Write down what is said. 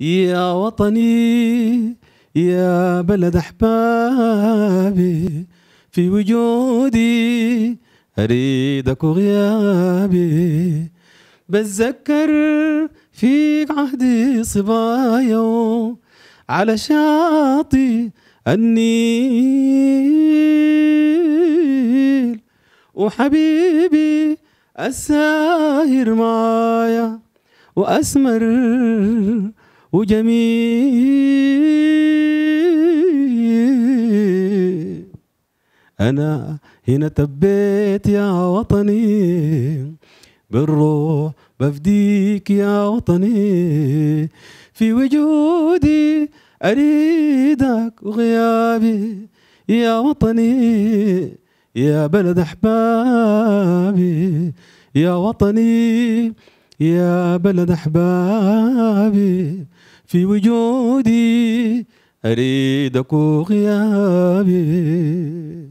يا وطني يا بلد أحبابي في وجودي أريدك غيابي بتذكر فيك عهدي صبايا على شاطئ النيل وحبيبي الساهر معايا وأسمر وجميل أنا هنا تبيت يا وطني بالروح بفديك يا وطني في وجودي أريدك وغيابي يا وطني يا بلد أحبابي يا وطني يا بلد أحبابي في وجودي أريدك غيابي